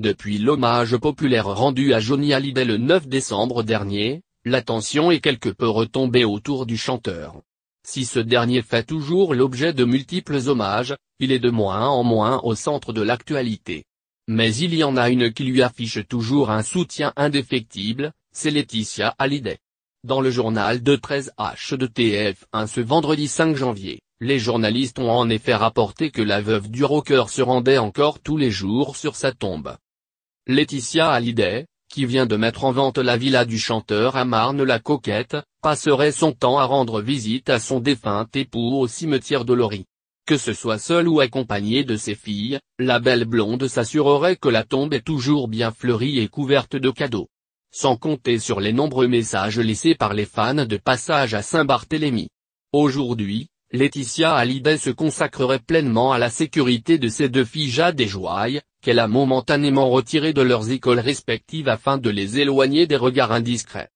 Depuis l'hommage populaire rendu à Johnny Hallyday le 9 décembre dernier, l'attention est quelque peu retombée autour du chanteur. Si ce dernier fait toujours l'objet de multiples hommages, il est de moins en moins au centre de l'actualité. Mais il y en a une qui lui affiche toujours un soutien indéfectible, c'est Laetitia Hallyday. Dans le journal de 13H de TF1 ce vendredi 5 janvier, les journalistes ont en effet rapporté que la veuve du rocker se rendait encore tous les jours sur sa tombe. Laetitia Hallyday, qui vient de mettre en vente la villa du chanteur à Marne-la-Coquette, passerait son temps à rendre visite à son défunt époux au cimetière de Lori. Que ce soit seule ou accompagnée de ses filles, la belle blonde s'assurerait que la tombe est toujours bien fleurie et couverte de cadeaux. Sans compter sur les nombreux messages laissés par les fans de passage à Saint-Barthélemy. Aujourd'hui, Laetitia Hallyday se consacrerait pleinement à la sécurité de ses deux filles Jade et Joy, qu'elle a momentanément retirées de leurs écoles respectives afin de les éloigner des regards indiscrets.